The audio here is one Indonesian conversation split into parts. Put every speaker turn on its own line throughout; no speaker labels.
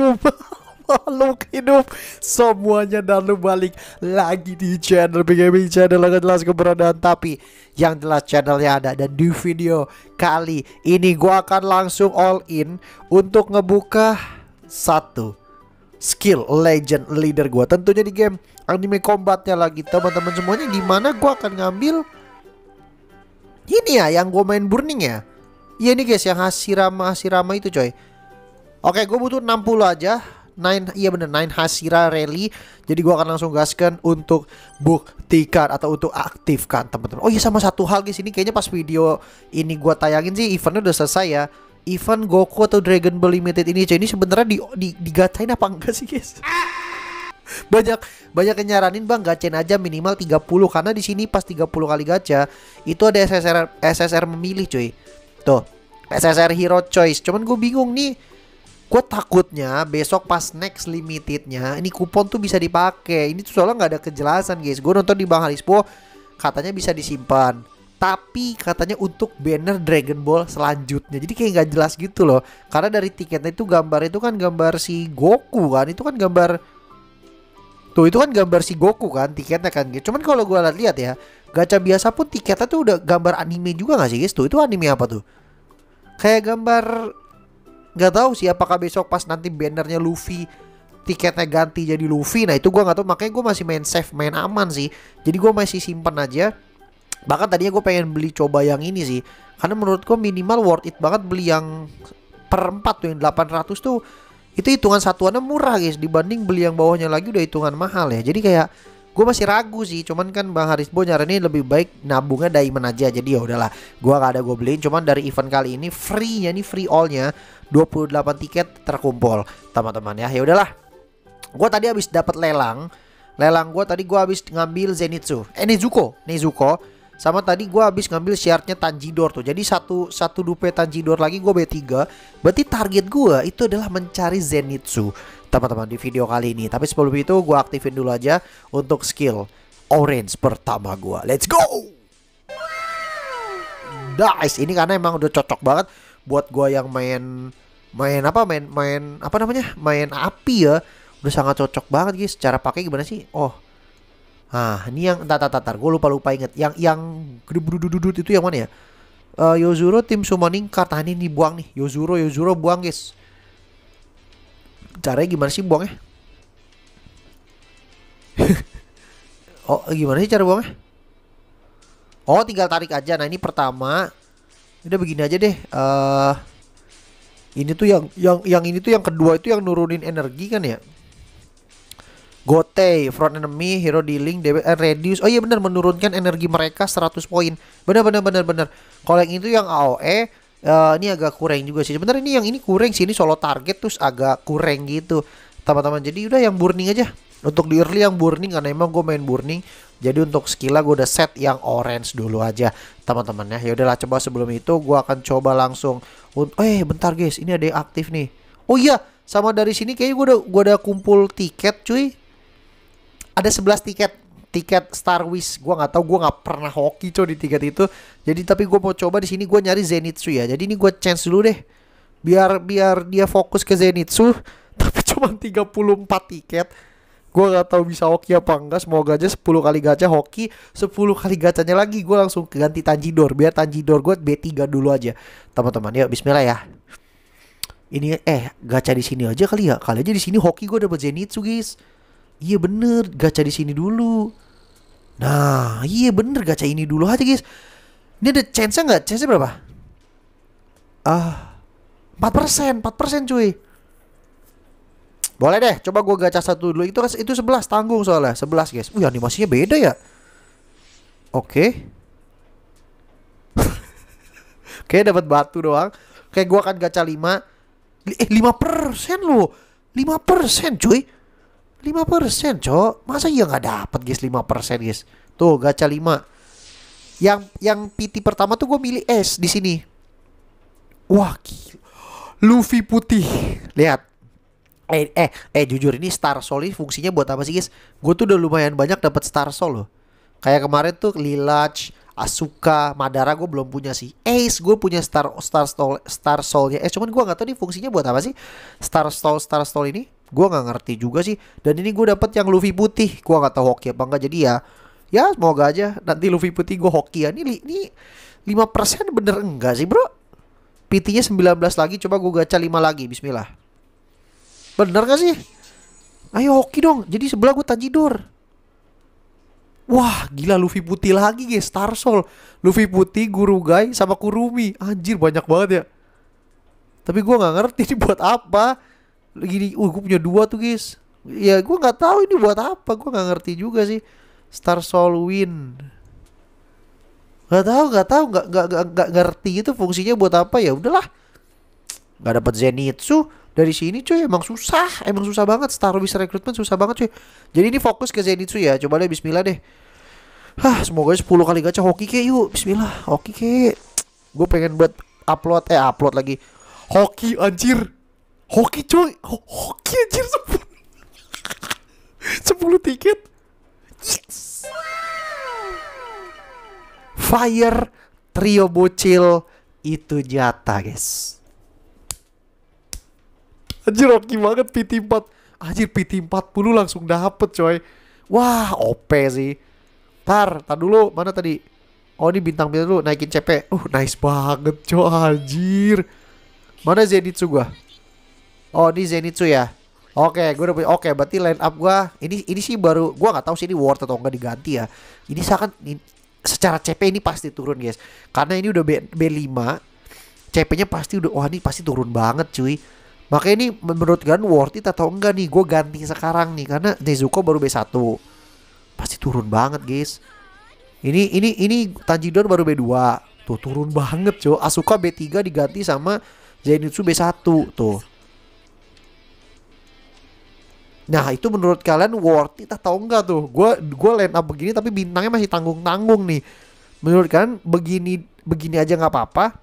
makhluk hidup semuanya dan lu balik lagi di channel Gaming channel yang jelas keberadaan tapi yang jelas channelnya ada dan di video kali ini gua akan langsung all in untuk ngebuka satu skill legend leader gua tentunya di game anime combatnya lagi teman-teman semuanya dimana gua akan ngambil ini ya yang gue main burning ya Iya nih guys yang hasirama hasirama itu coy Oke gue butuh 60 aja 9 iya bener 9 hasira Rally jadi gue akan langsung gaskan untuk buktikan atau untuk aktifkan teman-teman oh iya sama satu hal guys ini kayaknya pas video ini gue tayangin sih eventnya udah selesai ya event Goku atau Dragon Ball Limited ini coy ini sebenarnya di, di digatain apa enggak sih guys banyak banyak yang nyaranin bang gacen aja minimal 30 karena di sini pas 30 kali gacha itu ada SSR SSR memilih cuy Tuh, SSR Hero Choice. Cuman gue bingung nih. Gue takutnya besok pas next limitednya ini kupon tuh bisa dipakai. Ini tuh soalnya nggak ada kejelasan guys. Gue nonton di Bang Halispo katanya bisa disimpan. Tapi katanya untuk banner Dragon Ball selanjutnya. Jadi kayak nggak jelas gitu loh. Karena dari tiketnya itu gambar itu kan gambar si Goku kan. Itu kan gambar Tuh itu kan gambar si Goku kan tiketnya kan gitu. Cuman kalau gue lihat ya, gacha biasa pun tiketnya tuh udah gambar anime juga gak sih guys tuh itu anime apa tuh kayak gambar nggak tahu sih apakah besok pas nanti bannernya Luffy tiketnya ganti jadi Luffy nah itu gue nggak tahu makanya gue masih main safe main aman sih jadi gue masih simpan aja bahkan tadinya gue pengen beli coba yang ini sih karena menurut gue minimal worth it banget beli yang per 4 tuh yang 800 tuh itu hitungan satuannya murah guys dibanding beli yang bawahnya lagi udah hitungan mahal ya jadi kayak gue masih ragu sih cuman kan bang Harisbo nyaranin lebih baik nabungnya diamond aja jadi ya udahlah gue gak ada gue beliin cuman dari event kali ini free nya nih free allnya 28 tiket terkumpul teman-teman ya ya udahlah gue tadi habis dapat lelang lelang gue tadi gue habis ngambil Zenitsu eh Nezuko Nezuko sama tadi gue habis ngambil shardnya Tanjidor tuh. Jadi satu satu dupe Tanjidor lagi gue B3. Berarti target gue itu adalah mencari Zenitsu teman-teman di video kali ini. Tapi sebelum itu gue aktifin dulu aja untuk skill orange pertama gue. Let's go! Nice. Ini karena emang udah cocok banget buat gue yang main main apa main main apa namanya main api ya udah sangat cocok banget guys cara pakai gimana sih oh ah ini yang entar entar Gue lupa lupa inget. Yang yang gedududududut itu yang mana ya? Uh, Yozuro tim summoning kartanya ini buang nih. Yozuro Yozuro buang guys. Caranya gimana sih buangnya? oh gimana sih cara buangnya? Oh tinggal tarik aja. Nah ini pertama. Udah begini aja deh. Uh, ini tuh yang yang yang ini tuh yang kedua itu yang nurunin energi kan ya? Gotei, front enemy, hero dealing, DB, eh, reduce. Oh iya benar menurunkan energi mereka 100 poin. Benar benar benar benar. Kalau yang itu yang AOE uh, eh, ini agak kurang juga sih. Sebenarnya ini yang ini kurang sih, ini solo target terus agak kurang gitu. Teman-teman, jadi udah yang burning aja. Untuk di early yang burning karena emang gue main burning. Jadi untuk skillnya gue udah set yang orange dulu aja teman-teman ya. Ya udahlah coba sebelum itu gue akan coba langsung. Eh bentar guys, ini ada yang aktif nih. Oh iya, sama dari sini kayaknya gue udah gue udah kumpul tiket cuy ada 11 tiket tiket Star Wars gue nggak tahu gue nggak pernah hoki cow di tiket itu jadi tapi gue mau coba di sini gue nyari Zenitsu ya jadi ini gue chance dulu deh biar biar dia fokus ke Zenitsu tapi cuma 34 tiket gue nggak tahu bisa hoki apa enggak semoga aja 10 kali gacha hoki 10 kali gacanya lagi gue langsung ganti Tanjidor biar Tanjidor gue B3 dulu aja teman-teman yuk bismillah ya ini eh gacha di sini aja kali ya kali aja di sini hoki gue dapat Zenitsu guys iya bener gacha di sini dulu nah iya bener gacha ini dulu aja guys ini ada chance nggak chance berapa ah empat persen empat persen cuy boleh deh coba gue gacha satu dulu itu itu sebelas tanggung soalnya sebelas guys wih animasinya beda ya oke oke dapat batu doang kayak gue akan gacha lima eh lima persen loh lima persen cuy lima persen cok masa ya nggak dapat guys persen guys tuh gacha lima. yang yang PT pertama tuh gue milih S di sini wah gila. Luffy putih lihat eh eh eh jujur ini Star Soul ini fungsinya buat apa sih guys gue tuh udah lumayan banyak dapat Star Soul loh kayak kemarin tuh Lilach Asuka, Madara gue belum punya sih. Ace gue punya Star Star Soul Star Soulnya. Eh cuman gue nggak tahu nih fungsinya buat apa sih Star Soul Star Soul ini gue nggak ngerti juga sih dan ini gue dapet yang Luffy putih gue nggak tahu hoki apa enggak jadi ya ya semoga aja nanti Luffy putih gue hoki ya ini ini lima persen bener enggak sih bro PT-nya 19 lagi coba gue gaca 5 lagi Bismillah bener gak sih ayo hoki dong jadi sebelah gue Tanjidor Wah gila Luffy putih lagi guys Star Soul Luffy putih guru guy sama Kurumi Anjir banyak banget ya Tapi gue gak ngerti ini buat apa gini uh gue punya dua tuh guys ya gue nggak tahu ini buat apa gue nggak ngerti juga sih Star Soul Win. nggak tahu nggak tahu gak, gak, gak ngerti itu fungsinya buat apa ya udahlah Gak dapat Zenitsu dari sini cuy emang susah emang susah banget Star Wars recruitment susah banget cuy jadi ini fokus ke Zenitsu ya coba deh Bismillah deh Hah, semoga 10 kali gacha hoki ke yuk Bismillah hoki ke gue pengen buat upload eh upload lagi hoki anjir hoki cuy hoki anjir sepuluh sepuluh tiket yes fire trio bocil itu jatah guys anjir hoki banget PT4 anjir PT40 langsung dapet coy wah OP sih tar tar dulu mana tadi oh ini bintang-bintang dulu naikin CP uh nice banget coy anjir mana Zenitsu gua Oh, ini Zenitsu ya. Oke, okay, gue udah Oke, okay, berarti line up gue ini ini sih baru gue nggak tahu sih ini worth atau enggak diganti ya. Ini seakan ini, secara CP ini pasti turun, guys. Karena ini udah B, B5, CP-nya pasti udah wah ini pasti turun banget, cuy. Makanya ini menurut gue worth it atau enggak nih Gue ganti sekarang nih Karena Nezuko baru B1 Pasti turun banget guys Ini ini ini Tanjidor baru B2 Tuh turun banget cuy Asuka B3 diganti sama Zenitsu B1 Tuh Nah itu menurut kalian worth it atau enggak tuh? Gue gue line up begini tapi bintangnya masih tanggung tanggung nih. Menurut kalian begini begini aja nggak apa-apa?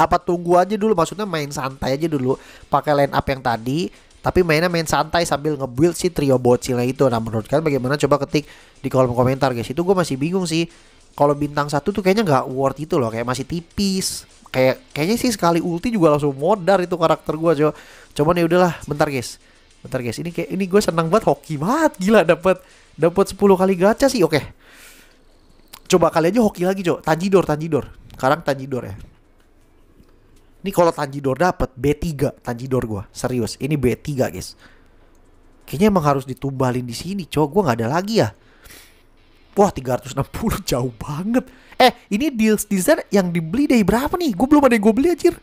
Apa tunggu aja dulu? Maksudnya main santai aja dulu. Pakai line up yang tadi. Tapi mainnya main santai sambil nge-build si trio bocilnya itu. Nah menurut kalian bagaimana? Coba ketik di kolom komentar guys. Itu gue masih bingung sih. Kalau bintang satu tuh kayaknya nggak worth itu loh. Kayak masih tipis kayak kayaknya sih sekali ulti juga langsung modar itu karakter gue coba cuman ya udahlah bentar guys Bentar guys, ini kayak ini gue senang banget hoki banget gila dapat dapat 10 kali gacha sih. Oke. Okay. Coba kali aja hoki lagi, Cok. Tanjidor, Tanjidor. Sekarang Tanjidor ya. Ini kalau Tanjidor dapat B3 Tanjidor gua, serius. Ini B3, guys. Kayaknya emang harus ditumbalin di sini, Cok. Gua nggak ada lagi ya. Wah, 360 jauh banget. Eh, ini deals dessert yang dibeli dari berapa nih? Gue belum ada yang gue beli, anjir.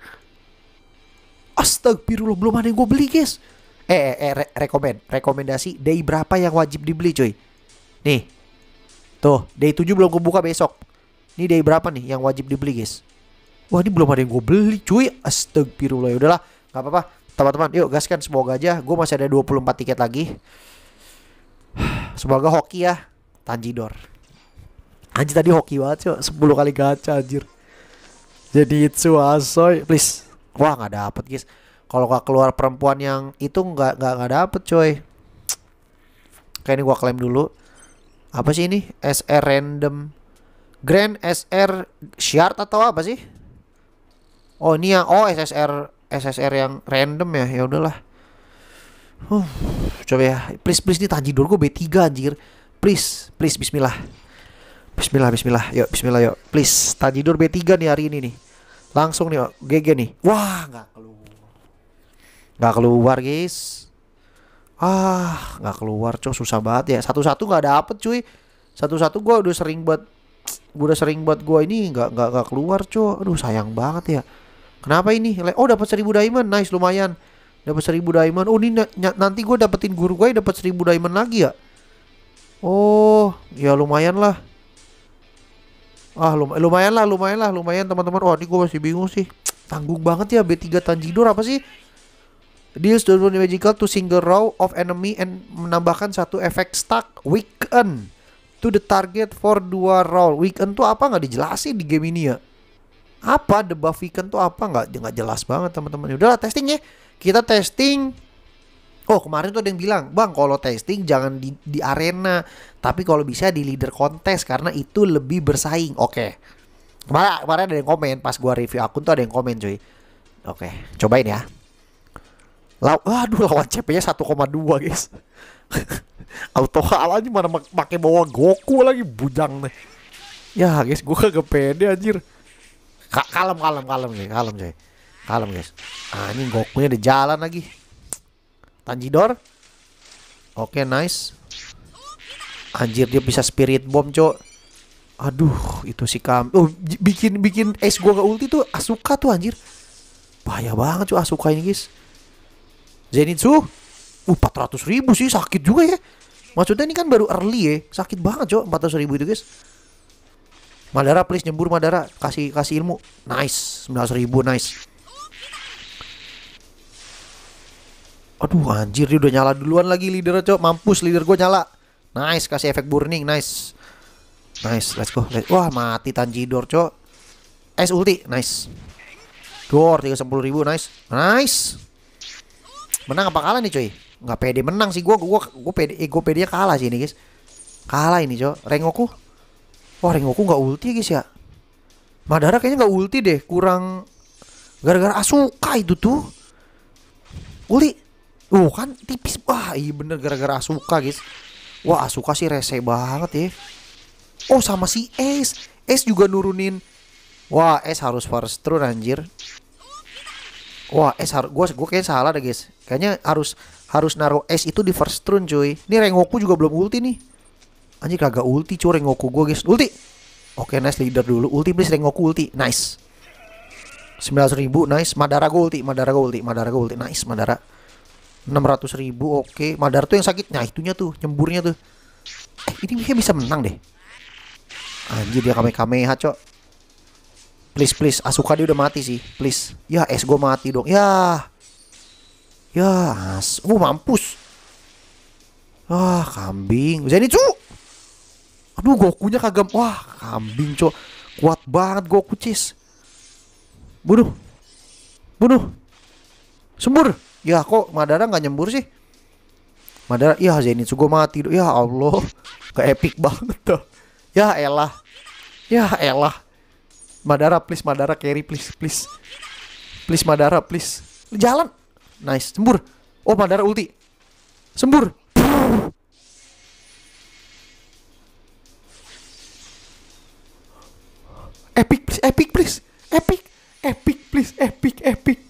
Astagfirullah, belum ada yang gue beli, guys. Eh, eh, eh re rekomend rekomendasi day berapa yang wajib dibeli cuy nih tuh day 7 belum gue buka besok ini day berapa nih yang wajib dibeli guys wah ini belum ada yang gue beli cuy astagfirullah ya udahlah nggak apa-apa teman-teman yuk gaskan semoga aja gue masih ada 24 tiket lagi semoga hoki ya Tanjidor anjir tadi hoki banget cuy 10 kali gacha anjir jadi itu asoy please wah gak dapet guys kalau gak keluar perempuan yang itu nggak nggak nggak dapet coy kayak ini gue klaim dulu apa sih ini SR random Grand SR Shard atau apa sih oh ini yang oh SSR SSR yang random ya ya udahlah huh, coba ya please please nih dulu gue B3 anjir please please bismillah bismillah bismillah yuk bismillah yuk please tajidur B3 nih hari ini nih langsung nih GG nih wah gak keluar nggak keluar guys ah nggak keluar cuy susah banget ya satu-satu nggak dapet cuy satu-satu gue udah sering buat gue udah sering buat gue ini nggak nggak nggak keluar cuy aduh sayang banget ya kenapa ini oh dapat seribu diamond nice lumayan dapat seribu diamond oh ini nanti gue dapetin guru gue dapat seribu diamond lagi ya oh ya lumayan lah ah lum lumayan lah lumayan lah lumayan teman-teman oh ini gue masih bingung sih tanggung banget ya B3 Tanjidor apa sih Deals 20 magical to single row of enemy and menambahkan satu efek stuck weaken to the target for dua roll. weaken tuh apa nggak dijelasin di game ini ya? Apa the buff weekend tuh apa nggak nggak jelas banget teman-teman. Ya udahlah testing ya. Kita testing. Oh kemarin tuh ada yang bilang, bang kalau testing jangan di, di arena, tapi kalau bisa di leader kontes karena itu lebih bersaing. Oke. Okay. Kemarin, kemarin ada yang komen pas gua review akun tuh ada yang komen cuy. Oke, okay. cobain ya. Law aduh lawan CP-nya 1,2 guys. Auto hal aja mana mak pakai bawa Goku lagi bujang nih. Ya guys, gue kagak pede anjir. Ka kalem kalem kalem guys, kalem guys. Kalem guys. Ah ini Gokunya di jalan lagi. Tanjidor. Oke, okay, nice. Anjir dia bisa spirit bomb, Cok. Aduh, itu si Kam. Oh, bikin bikin es gua gak ulti tuh Asuka tuh anjir. Bahaya banget cuy Asuka ini, guys. Zenitsu uh, empat uh, ratus ribu sih sakit juga ya maksudnya ini kan baru early ya sakit banget cok 400 ribu itu guys Madara please nyembur Madara kasih kasih ilmu nice 900 ribu nice Aduh anjir dia udah nyala duluan lagi leader cok mampus leader gue nyala nice kasih efek burning nice nice let's go let's... wah mati Tanjidor cok es ulti nice Dor 30 ribu nice nice Menang apa kalah nih coy? Gak pede menang sih gue gua gua pede eh, gua pede kalah sih ini guys. Kalah ini coy. Rengoku. Wah, Rengoku gak ulti guys ya. Madara kayaknya gak ulti deh, kurang gara-gara Asuka itu tuh. Uli. Uh, kan tipis. Wah, iya bener gara-gara Asuka, guys. Wah, Asuka sih rese banget ya. Oh, sama si Ace. Ace juga nurunin. Wah, Ace harus first turn anjir. Wah, S harus gue gue kayak salah deh, guys. Kayaknya harus harus naruh S itu di first turn, cuy. Ini Rengoku juga belum ulti nih. Anjir kagak ulti cuy Rengoku gue, guys. Ulti. Oke, nice leader dulu. Ulti please Rengoku ulti. Nice. 900 ribu, nice. Madara gue ulti, Madara gue ulti, Madara gue ulti. Nice, Madara. 600 ribu, oke. Okay. Madara tuh yang sakit. Nah, itunya tuh, nyemburnya tuh. Eh, ini bisa menang deh. Anjir dia kame-kameha, cok please please Asuka ah, dia udah mati sih please ya es gue mati dong ya ya as uh mampus wah kambing Zenitsu aduh Gokunya kagam. wah kambing cok kuat banget Goku cis bunuh bunuh sembur ya kok Madara nggak nyembur sih Madara ya Zenitsu gue mati ya Allah ke epic banget tuh ya elah ya elah Madara please Madara carry please please. Please Madara please. Jalan. Nice. Sembur. Oh Madara ulti. Sembur. Epic please, epic please. Epic. Epic please, epic epic.